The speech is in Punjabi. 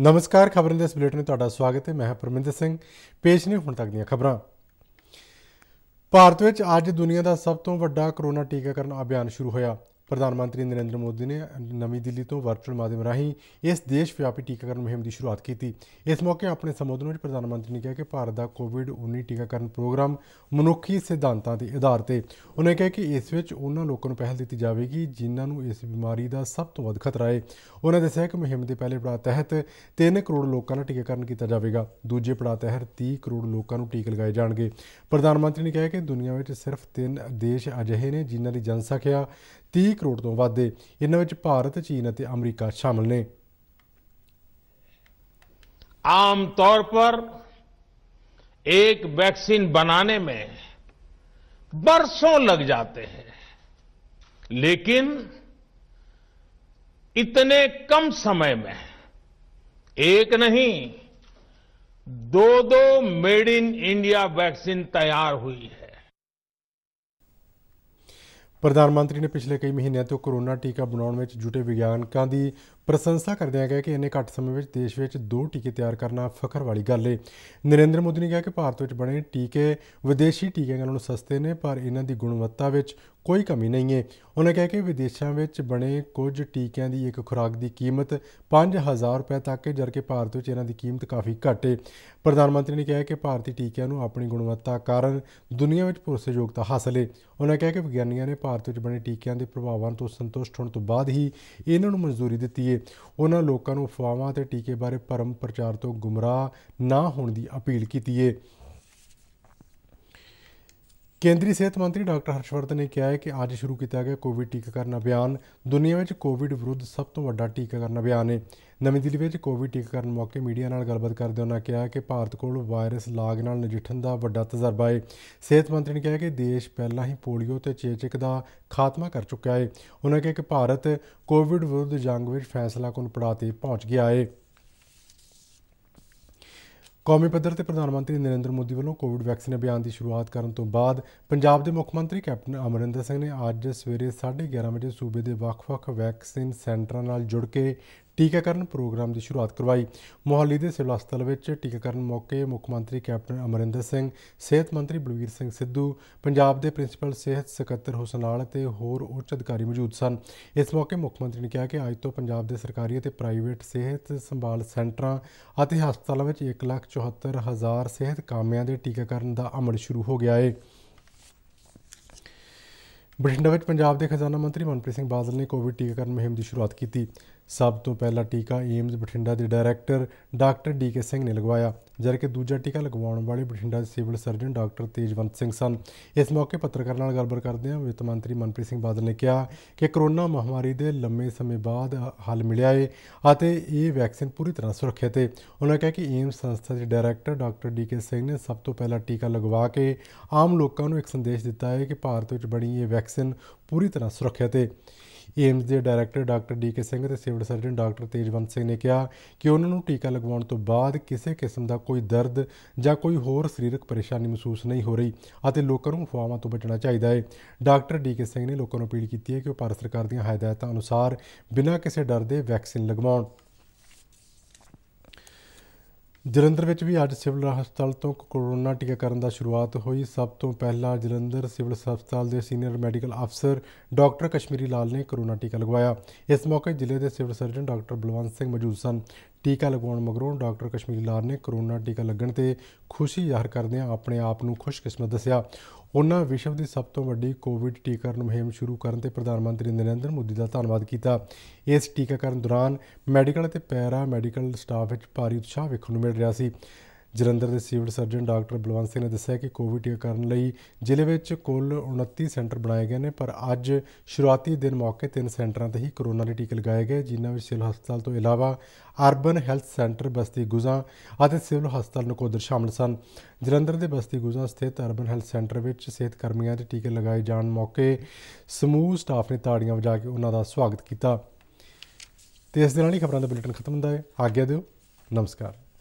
ਨਮਸਕਾਰ ਖਬਰਾਂ ਦੇ ਇਸ ਬੁਲੇਟਿਨ ਵਿੱਚ ਤੁਹਾਡਾ ਸਵਾਗਤ ਹੈ ਮੈਂ ਪਰਮਿੰਦਰ ਸਿੰਘ ਪੇਸ਼ ਨੇ ਹੁਣ ਤੱਕ ਦੀਆਂ ਖਬਰਾਂ ਭਾਰਤ ਵਿੱਚ ਅੱਜ ਦੁਨੀਆ ਦਾ ਸਭ ਤੋਂ ਵੱਡਾ ਕਰੋਨਾ ਟੀਕਾਕਰਨ ਅਭਿਆਨ ਸ਼ੁਰੂ ਹੋਇਆ ਪ੍ਰਧਾਨ ਮੰਤਰੀ ਨਰਿੰਦਰ ਮੋਦੀ ਨੇ ਨਵੀਂ ਦਿੱਲੀ ਤੋਂ ਵਰਚੁਅਲ ਮਾਧਿਅਮ ਰਾਹੀਂ ਇਸ ਦੇਸ਼ ਵਿਆਪੀ ਟੀਕਾਕਰਨ ਮੁਹਿੰਮ ਦੀ ਸ਼ੁਰੂਆਤ ਕੀਤੀ ਇਸ ਮੌਕੇ ਆਪਣੇ ਸੰਬੋਧਨ ਵਿੱਚ ਪ੍ਰਧਾਨ ਮੰਤਰੀ ਨੇ ਕਿਹਾ ਕਿ ਭਾਰਤ ਦਾ ਕੋਵਿਡ-19 ਟੀਕਾਕਰਨ ਪ੍ਰੋਗਰਾਮ ਮਨੁੱਖੀ ਸਿਧਾਂਤਾਂ ਦੇ ਆਧਾਰ ਤੇ ਉਹਨੇ ਕਿਹਾ ਕਿ ਇਸ ਵਿੱਚ ਉਹਨਾਂ ਲੋਕਾਂ ਨੂੰ ਪਹਿਲ ਦਿੱਤੀ ਜਾਵੇਗੀ ਜਿਨ੍ਹਾਂ ਨੂੰ ਇਸ ਬਿਮਾਰੀ ਦਾ ਸਭ ਤੋਂ ਵੱਧ ਖਤਰਾ ਹੈ ਉਹਨਾਂ ਦੱਸਿਆ ਕਿ ਮੁਹਿੰਮ ਦੇ ਪਹਿਲੇ ਪੜਾਅ ਤਹਿਤ 3 ਕਰੋੜ ਲੋਕਾਂ ਦਾ ਟੀਕਾਕਰਨ ਕੀਤਾ ਜਾਵੇਗਾ ਦੂਜੇ ਪੜਾਅ ਤਹਿਤ 30 ਕਰੋੜ ਲੋਕਾਂ ਨੂੰ ਟੀਕੇ ਲਗਾਏ ਜਾਣਗੇ ਪ੍ਰਧਾਨ ਮੰਤਰੀ ਨੇ ਕਿਹਾ ਕਿ ਦੁਨੀਆ ਵਿੱਚ ਸਿਰਫ 3 ਦੇਸ਼ ਅਜਿਹੇ ਨੇ ਜਿਨ੍ਹਾਂ ਦੀ ਜਨਸੰਖਿਆ 30 करोड़ तो वादे ਦੇ भारत चीन अमरीका शामिल ने आम तौर पर एक वैक्सीन बनाने में बरसों लग जाते हैं लेकिन इतने कम समय में एक नहीं दो दो मेड इन इंडिया वैक्सीन तैयार हुई है ਪ੍ਰਧਾਨ ਮੰਤਰੀ ਨੇ ਪਿਛਲੇ ਕਈ ਮਹੀਨਿਆਂ ਤੋਂ ਕੋਰੋਨਾ ਟੀਕਾ ਬਣਾਉਣ ਵਿੱਚ ਜੁਟੇ ਵਿਗਿਆਨਕਾਂ ਦੀ ਪ੍ਰਸ਼ੰਸਾ ਕਰਦਿਆਂ ਕਿਹਾ ਕਿ ਇੰਨੇ ਘੱਟ ਸਮੇਂ ਵਿੱਚ ਦੇਸ਼ ਵਿੱਚ ਦੋ ਟੀਕੇ ਤਿਆਰ ਕਰਨਾ ਫਖਰ ਵਾਲੀ ਗੱਲ ਹੈ ਨਰਿੰਦਰ ਮੋਦੀ ਨੇ ਕਿਹਾ ਕਿ ਭਾਰਤ ਵਿੱਚ ਬਣੇ ਟੀਕੇ ਵਿਦੇਸ਼ੀ ਟੀਕਿਆਂ ਨਾਲੋਂ ਸਸਤੇ ਨੇ ਪਰ ਇਹਨਾਂ ਦੀ ਗੁਣਵੱਤਾ ਵਿੱਚ ਕੋਈ ਕਮੀ ਨਹੀਂ ਹੈ ਉਹਨਾਂ ਕਿਹਾ ਕਿ ਵਿਦੇਸ਼ਾਂ ਵਿੱਚ ਬਣੇ ਕੁਝ ਟੀਕਿਆਂ ਦੀ ਇੱਕ ਖੁਰਾਕ ਦੀ ਕੀਮਤ 5000 ਰੁਪਏ ਤੱਕ ਹੈ ਜਦਕਿ ਭਾਰਤ ਵਿੱਚ ਇਹਨਾਂ ਦੀ ਕੀਮਤ ਕਾਫੀ ਘੱਟ ਹੈ ਪ੍ਰਧਾਨ ਮੰਤਰੀ ਨੇ ਕਿਹਾ ਕਿ ਭਾਰਤੀ ਟੀਕਿਆਂ ਨੂੰ ਆਪਣੀ ਗੁਣਵੱਤਾ ਕਾਰਨ ਦੁਨੀਆ ਵਿੱਚ ਭਰੋਸੇਯੋਗਤਾ ਹਾਸਲ ਹੈ ਉਹਨਾਂ ਕਿਹਾ ਕਿ ਵਿਗਿਆਨੀਆਂ ਨੇ ਭਾਰਤ ਵਿੱਚ ਬਣੇ ਟੀਕਿਆਂ ਦੇ ਪ੍ਰਭਾਵਾਂ ਤੋਂ ਸੰਤੁਸ਼ਟ ਹੋਣ ਤੋਂ ਬਾਅਦ ਹੀ ਇਹਨਾਂ ਨੂੰ ਮਨਜ਼ੂਰੀ ਦਿੱਤੀ ਹੈ ਉਹਨਾਂ ਲੋਕਾਂ ਨੂੰ ਅਫਵਾਹਾਂ ਤੇ ਟੀਕੇ ਬਾਰੇ ਪਰਮ ਪ੍ਰਚਾਰ ਤੋਂ ਗੁੰਮਰਾਹ ਨਾ ਹੋਣ ਦੀ ਅਪੀਲ ਕੀਤੀ ਹੈ ਕੇਂਦਰੀ ਸਿਹਤ ਮੰਤਰੀ ਡਾਕਟਰ ਹਰਸ਼ਵਰਧਨ ਨੇ ਕਿਹਾ ਹੈ ਕਿ ਅੱਜ ਸ਼ੁਰੂ ਕੀਤਾ ਗਿਆ ਕੋਵਿਡ ਟੀਕਾਕਰਨ ਅਭਿਆਨ ਦੁਨੀਆ ਵਿੱਚ ਕੋਵਿਡ ਵਿਰੁੱਧ ਸਭ ਤੋਂ ਵੱਡਾ ਟੀਕਾਕਰਨ ਅਭਿਆਨ ਹੈ ਨਵੀਂ ਦਿੱਲੀ ਵਿੱਚ ਕੋਵਿਡ ਟੀਕਾਕਰਨ ਮੌਕੇ ਮੀਡੀਆ ਨਾਲ ਗੱਲਬਾਤ ਕਰਦੇ ਉਹਨਾਂ ਕਿਹਾ ਕਿ ਭਾਰਤ ਕੋਲ ਵਾਇਰਸ ਲਾਗ ਨਾਲ ਨਜਿੱਠਣ ਦਾ ਵੱਡਾ ਤਜਰਬਾ ਹੈ ਸਿਹਤ ਮੰਤਰੀ ਨੇ ਕਿਹਾ ਕਿ ਦੇਸ਼ ਪਹਿਲਾਂ ਹੀ ਪੋਲੀਓ ਤੇ ਚੇਚਕ ਦਾ ਖਾਤਮਾ ਕਰ ਚੁੱਕਿਆ ਹੈ ਉਹਨਾਂ ਕਿਹਾ ਕਿ ਭਾਰਤ ਕੋਵਿਡ ਵਿਰੁੱਧ ਜੰਗ ਵਿੱਚ ਫੈਸਲਾ ਕੁਨ ਪੜਾਅ ਤੇ ਪਹੁੰਚ ਗਿਆ ਹੈ ਕੌਮੀ ਪੱਧਰ ਤੇ ਪ੍ਰਧਾਨ ਮੰਤਰੀ ਨਰਿੰਦਰ ਮੋਦੀ ਵੱਲੋਂ ਕੋਵਿਡ ਵੈਕਸੀਨ ਅਭਿਆਨ ਦੀ ਸ਼ੁਰੂਆਤ ਕਰਨ ਤੋਂ ਬਾਅਦ ਪੰਜਾਬ ਦੇ ਮੁੱਖ ਮੰਤਰੀ ਕੈਪਟਨ ਅਮਰਿੰਦਰ ਸਿੰਘ ਨੇ ਅੱਜ ਸਵੇਰੇ 11:30 ਵਜੇ ਸੂਬੇ ਦੇ ਵੱਖ-ਵੱਖ ਵੈਕਸੀਨ ਸੈਂਟਰਾਂ ਨਾਲ ਜੁੜ ਕੇ ਟੀਕਾਕਰਨ ਪ੍ਰੋਗਰਾਮ ਦੀ ਸ਼ੁਰੂਆਤ ਕਰਵਾਈ ਮੋਹਾਲੀ ਦੇ ਸਿਵਲ ਹਸਪਤਾਲ ਵਿੱਚ ਟੀਕਾਕਰਨ ਮੌਕੇ ਮੁੱਖ ਮੰਤਰੀ ਕੈਪਟਨ ਅਮਰਿੰਦਰ ਸਿੰਘ ਸਿਹਤ ਮੰਤਰੀ ਬਲਵੀਰ ਸਿੰਘ ਸਿੱਧੂ ਪੰਜਾਬ ਦੇ ਪ੍ਰਿੰਸੀਪਲ ਸਿਹਤ ਸਕੱਤਰ ਹੁਸਨਾਲ ਅਤੇ ਹੋਰ ਉੱਚ ਅਧਿਕਾਰੀ ਮੌਜੂਦ ਸਨ ਇਸ ਮੌਕੇ ਮੁੱਖ ਮੰਤਰੀ ਨੇ ਕਿਹਾ ਕਿ ਅੱਜ ਤੋਂ ਪੰਜਾਬ ਦੇ ਸਰਕਾਰੀ ਅਤੇ ਪ੍ਰਾਈਵੇਟ ਸਿਹਤ ਸੰਭਾਲ ਸੈਂਟਰਾਂ ਅਤੇ ਹਸਪਤਾਲਾਂ ਵਿੱਚ 174000 ਸਿਹਤ ਕਾਮਿਆਂ ਦੇ ਟੀਕਾਕਰਨ ਦਾ ਅਮਲ ਸ਼ੁਰੂ ਹੋ ਗਿਆ ਹੈ ਬਠਿੰਡਾ ਵਿੱਚ ਪੰਜਾਬ ਦੇ ਖਜ਼ਾਨਾ ਮੰਤਰੀ ਮਨਪ੍ਰੀਤ ਸਿੰਘ ਬਾਦਲ ਨੇ ਕੋਵਿਡ ਟੀਕਾਕਰਨ ਮੁਹਿੰਮ ਦੀ ਸ਼ੁਰੂਆਤ ਕੀਤੀ ਸਭ ਤੋਂ ਪਹਿਲਾ ਟੀਕਾ ਏਮਜ਼ ਬਠਿੰਡਾ ਦੇ ਡਾਇਰੈਕਟਰ ਡਾਕਟਰ ਡੀਕੇ ਸਿੰਘ ਨੇ ਲਗਵਾਇਆ ਜਦਕਿ ਦੂਜਾ ਟੀਕਾ ਲਗਵਾਉਣ ਵਾਲੇ ਬਠਿੰਡਾ ਦੇ civil surgeon doctor Tejwant Singh ਸਨ ਇਸ ਮੌਕੇ ਪੱਤਰਕਾਰਾਂ ਨਾਲ ਗੱਲਬਾਤ ਕਰਦੇ ਹਾਂ ਵਿੱਤ ਮੰਤਰੀ ਮਨਪ੍ਰੀਤ ਸਿੰਘ ਬਾਦਲ ਨੇ ਕਿਹਾ ਕਿ ਕਰੋਨਾ ਮਹਾਮਾਰੀ ਦੇ ਲੰਮੇ ਸਮੇਂ ਬਾਅਦ ਹੱਲ ਮਿਲਿਆ ਹੈ ਅਤੇ ਇਹ ਵੈਕਸੀਨ ਪੂਰੀ ਤਰ੍ਹਾਂ ਸੁਰੱਖਿਅਤ ਹੈ ਉਹਨਾਂ ਕਿਹਾ ਕਿ ਏਮਜ਼ ਸੰਸਥਾ ਦੇ ਡਾਇਰੈਕਟਰ ਡਾਕਟਰ ਡੀਕੇ ਸਿੰਘ ਨੇ ਸਭ ਤੋਂ ਪਹਿਲਾ ਟੀਕਾ ਲਗਵਾ ਕੇ ਆਮ ਲੋਕਾਂ ਨੂੰ ਇੱਕ ਸੰਦੇਸ਼ ਦਿੱਤਾ ਹੈ ਕਿ ਭਾਰਤ ਵਿੱਚ ਬਣੀ ਇਹ ਵੈਕਸੀਨ ਪੂਰੀ ਤਰ੍ਹਾਂ ਸੁਰੱਖਿਅਤ ਹੈ ਏਮਜ਼ ਦੇ ਡਾਇਰੈਕਟਰ ਡਾਕਟਰ ਡੀਕੇ ਸਿੰਘ ਤੇ civil surgeon doctor Tejwant Singh ਨੇ ਕਿਹਾ ਕਿ ਉਹਨਾਂ ਨੂੰ ਟੀਕਾ ਲਗਵਾਉਣ ਤੋਂ ਬਾਅਦ ਕਿਸੇ ਕਿਸਮ ਦਾ ਕੋਈ ਦਰਦ ਜਾਂ ਕੋਈ ਹੋਰ ਸਰੀਰਕ ਪਰੇਸ਼ਾਨੀ ਮਹਿਸੂਸ ਨਹੀਂ ਹੋ ਰਹੀ ਅਤੇ ਲੋਕਾਂ ਨੂੰ ਅਫਵਾਹਾਂ ਤੋਂ ਬਚਣਾ ਚਾਹੀਦਾ ਹੈ ਡਾਕਟਰ ਡੀਕੇ ਸਿੰਘ ਨੇ ਲੋਕਾਂ ਨੂੰ ਅਪੀਲ ਕੀਤੀ ਹੈ ਕਿ ਉਹ ਭਾਰਤ ਸਰਕਾਰ ਦੀਆਂ ਹਦਾਇਤਾਂ ਅਨੁਸਾਰ ਬਿਨਾਂ ਕਿਸੇ ਡਰ ਦੇ ਵੈਕਸੀਨ ਲਗਵਾਉਣ ਜਲੰਧਰ ਵਿੱਚ ਵੀ ਅੱਜ ਸਿਵਲ ਹਸਪਤਾਲ ਤੋਂ ਕੋਰੋਨਾ ਟੀਕਾਕਰਨ ਦਾ ਸ਼ੁਰੂਆਤ ਹੋਈ ਸਭ ਤੋਂ ਪਹਿਲਾਂ ਜਲੰਧਰ ਸਿਵਲ ਹਸਪਤਾਲ ਦੇ ਸੀਨੀਅਰ ਮੈਡੀਕਲ ਅਫਸਰ ਡਾਕਟਰ ਕਸ਼ਮੀਰੀ ਲਾਲ ਨੇ ਕੋਰੋਨਾ ਟੀਕਾ ਲਗਵਾਇਆ ਇਸ ਮੌਕੇ ਜ਼ਿਲ੍ਹੇ ਦੇ civil surgeon doctor Balwant Singh ਮੌਜੂਦ ਸਨ ਟੀਕਾ ਲਗਵਾਉਣ ਮਗਰੋਂ ਡਾਕਟਰ ਕਸ਼ਮੀਰ ਲਾਰ ਨੇ ਕਰੋਨਾ ਟੀਕਾ ਲੱਗਣ ਤੇ ਖੁਸ਼ੀ ਜ਼ਾਹਰ ਕਰਦਿਆਂ ਆਪਣੇ ਆਪ ਨੂੰ ਖੁਸ਼ਕਿਸਮਤ ਦੱਸਿਆ ਉਹਨਾਂ ਵਿਸ਼ਵ ਦੀ ਸਭ ਤੋਂ ਵੱਡੀ ਕੋਵਿਡ ਟੀਕਾਕਰਨ ਮੁਹਿੰਮ ਸ਼ੁਰੂ ਕਰਨ ਤੇ ਪ੍ਰਧਾਨ ਮੰਤਰੀ ਨਰਿੰਦਰ ਮੋਦੀ ਦਾ ਧੰਨਵਾਦ ਕੀਤਾ ਇਸ ਟੀਕਾਕਰਨ ਦੌਰਾਨ ਮੈਡੀਕਲ ਅਤੇ ਪੈਰਾ ਮੈਡੀਕਲ ਸਟਾਫ ਵਿੱਚ ਭਾਰੀ ਉਤਸ਼ਾਹ ਵੇਖਣ ਨੂੰ ਮਿਲ ਰਿਹਾ ਸੀ ਜਲੰਧਰ ਦੇ civil surgeon doctor Balwant Singh ਨੇ ਦੱਸਿਆ ਕਿ ਕੋਵਿਡ ਟੀਕਾਕਰਨ ਲਈ ਜ਼ਿਲ੍ਹੇ ਵਿੱਚ ਕੁੱਲ 29 ਸੈਂਟਰ ਬਣਾਏ ਗਏ ਨੇ ਪਰ ਅੱਜ ਸ਼ੁਰੂਆਤੀ ਦਿਨ ਮੌਕੇ ਤਿੰਨ ਸੈਂਟਰਾਂ ਤੇ ਹੀ ਕੋਰੋਨਾ ਦੇ ਟੀਕੇ ਲਗਾਏ ਗਏ ਜਿਨ੍ਹਾਂ ਵਿੱਚ ਸਿਵਲ ਹਸਪਤਾਲ ਤੋਂ ਇਲਾਵਾ urban health centre Basti Guza ਅਤੇ ਸਿਵਲ ਹਸਪਤਾਲ ਨਕੋਦਰ ਸ਼ਾਮਲ ਸਨ ਜਲੰਧਰ ਦੇ ਬਸਤੀ ਗੁਜ਼ਾ ਸਥਿਤ ਅਰਬਨ ਹੈਲਥ ਸੈਂਟਰ ਵਿੱਚ ਸਿਹਤ ਕਰਮੀਆਂ ਦੇ ਟੀਕੇ ਲਗਾਏ ਜਾਣ ਮੌਕੇ ਸਮੂਹ ਸਟਾਫ ਨੇ ਤਾੜੀਆਂ ਵਜਾ ਕੇ ਉਹਨਾਂ ਦਾ ਸਵਾਗਤ ਕੀਤਾ ਤੇ ਇਸ ਦੇ ਨਾਲ ਹੀ ਖਬਰਾਂ ਦਾ ਬੁਲੇਟਿਨ ਖਤਮ ਹੁੰਦਾ ਹੈ ਆਗਿਆ ਦਿਓ ਨਮਸਕਾਰ